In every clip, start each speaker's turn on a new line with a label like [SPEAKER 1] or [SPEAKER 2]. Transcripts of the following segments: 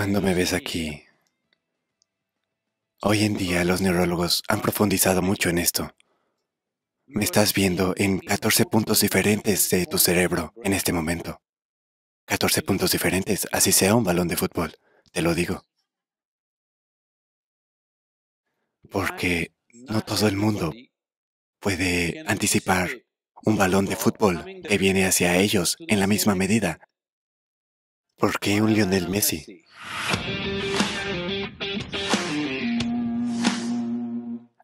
[SPEAKER 1] cuando me ves aquí. Hoy en día los neurólogos han profundizado mucho en esto. Me estás viendo en 14 puntos diferentes de tu cerebro en este momento. 14 puntos diferentes, así sea un balón de fútbol, te lo digo. Porque no todo el mundo puede anticipar un balón de fútbol que viene hacia ellos en la misma medida ¿Por qué un Lionel Messi?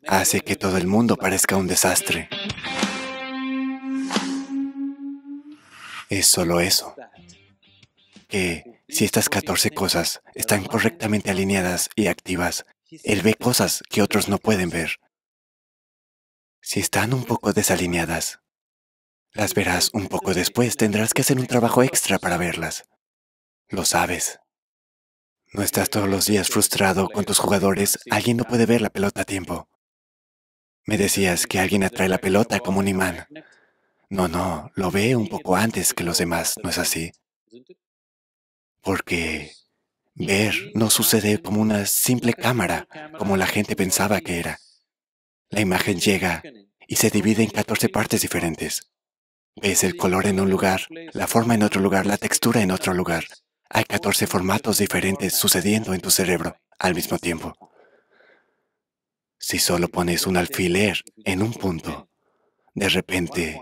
[SPEAKER 1] Hace que todo el mundo parezca un desastre. Es solo eso. Que si estas 14 cosas están correctamente alineadas y activas, él ve cosas que otros no pueden ver. Si están un poco desalineadas, las verás un poco después, tendrás que hacer un trabajo extra para verlas. Lo sabes. No estás todos los días frustrado con tus jugadores. Alguien no puede ver la pelota a tiempo. Me decías que alguien atrae la pelota como un imán. No, no, lo ve un poco antes que los demás, ¿no es así? Porque ver no sucede como una simple cámara, como la gente pensaba que era. La imagen llega y se divide en 14 partes diferentes. Ves el color en un lugar, la forma en otro lugar, la textura en otro lugar. Hay 14 formatos diferentes sucediendo en tu cerebro al mismo tiempo. Si solo pones un alfiler en un punto, de repente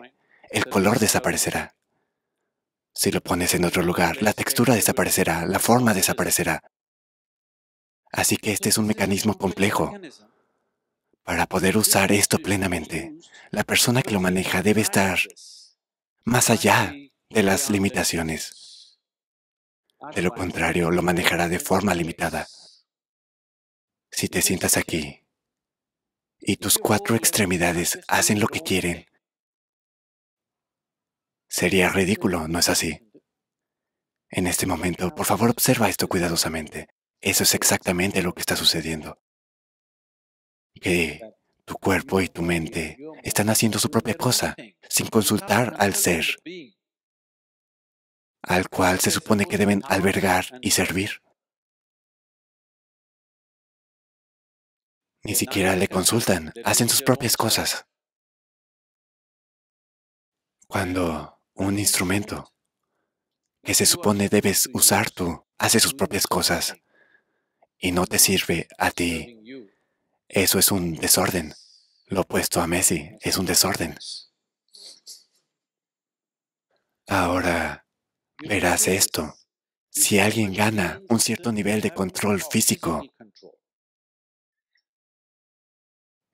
[SPEAKER 1] el color desaparecerá. Si lo pones en otro lugar, la textura desaparecerá, la forma desaparecerá. Así que este es un mecanismo complejo. Para poder usar esto plenamente, la persona que lo maneja debe estar más allá de las limitaciones. De lo contrario, lo manejará de forma limitada. Si te sientas aquí y tus cuatro extremidades hacen lo que quieren, sería ridículo, ¿no es así? En este momento, por favor, observa esto cuidadosamente. Eso es exactamente lo que está sucediendo. Que tu cuerpo y tu mente están haciendo su propia cosa, sin consultar al ser, al cual se supone que deben albergar y servir. Ni siquiera le consultan, hacen sus propias cosas. Cuando un instrumento que se supone debes usar tú hace sus propias cosas y no te sirve a ti, eso es un desorden. Lo opuesto a Messi es un desorden. Ahora, Verás esto. Si alguien gana un cierto nivel de control físico,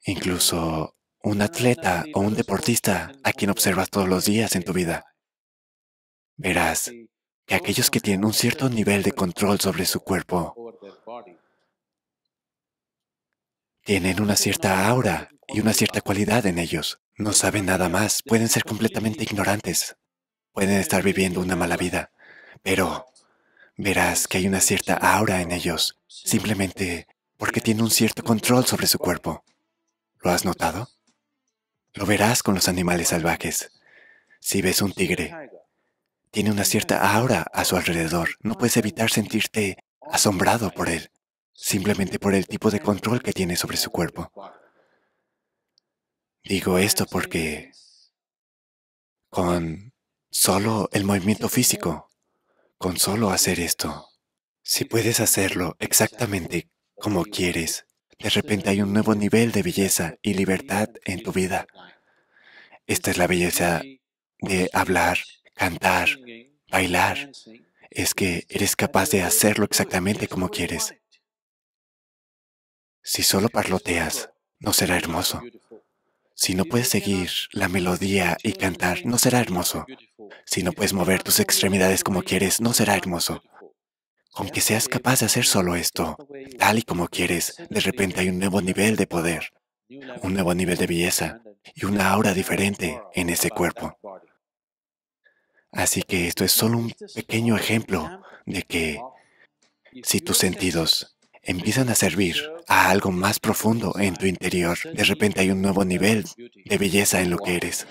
[SPEAKER 1] incluso un atleta o un deportista a quien observas todos los días en tu vida, verás que aquellos que tienen un cierto nivel de control sobre su cuerpo tienen una cierta aura y una cierta cualidad en ellos. No saben nada más, pueden ser completamente ignorantes, Pueden estar viviendo una mala vida, pero verás que hay una cierta aura en ellos, simplemente porque tienen un cierto control sobre su cuerpo. ¿Lo has notado? Lo verás con los animales salvajes. Si ves un tigre, tiene una cierta aura a su alrededor. No puedes evitar sentirte asombrado por él, simplemente por el tipo de control que tiene sobre su cuerpo. Digo esto porque con Solo el movimiento físico. Con solo hacer esto. Si puedes hacerlo exactamente como quieres, de repente hay un nuevo nivel de belleza y libertad en tu vida. Esta es la belleza de hablar, cantar, bailar. Es que eres capaz de hacerlo exactamente como quieres. Si solo parloteas, no será hermoso. Si no puedes seguir la melodía y cantar, no será hermoso. Si no puedes mover tus extremidades como quieres, no será hermoso. Con que seas capaz de hacer solo esto, tal y como quieres, de repente hay un nuevo nivel de poder, un nuevo nivel de belleza y una aura diferente en ese cuerpo. Así que esto es solo un pequeño ejemplo de que si tus sentidos empiezan a servir a algo más profundo en tu interior. De repente hay un nuevo nivel de belleza en lo que eres.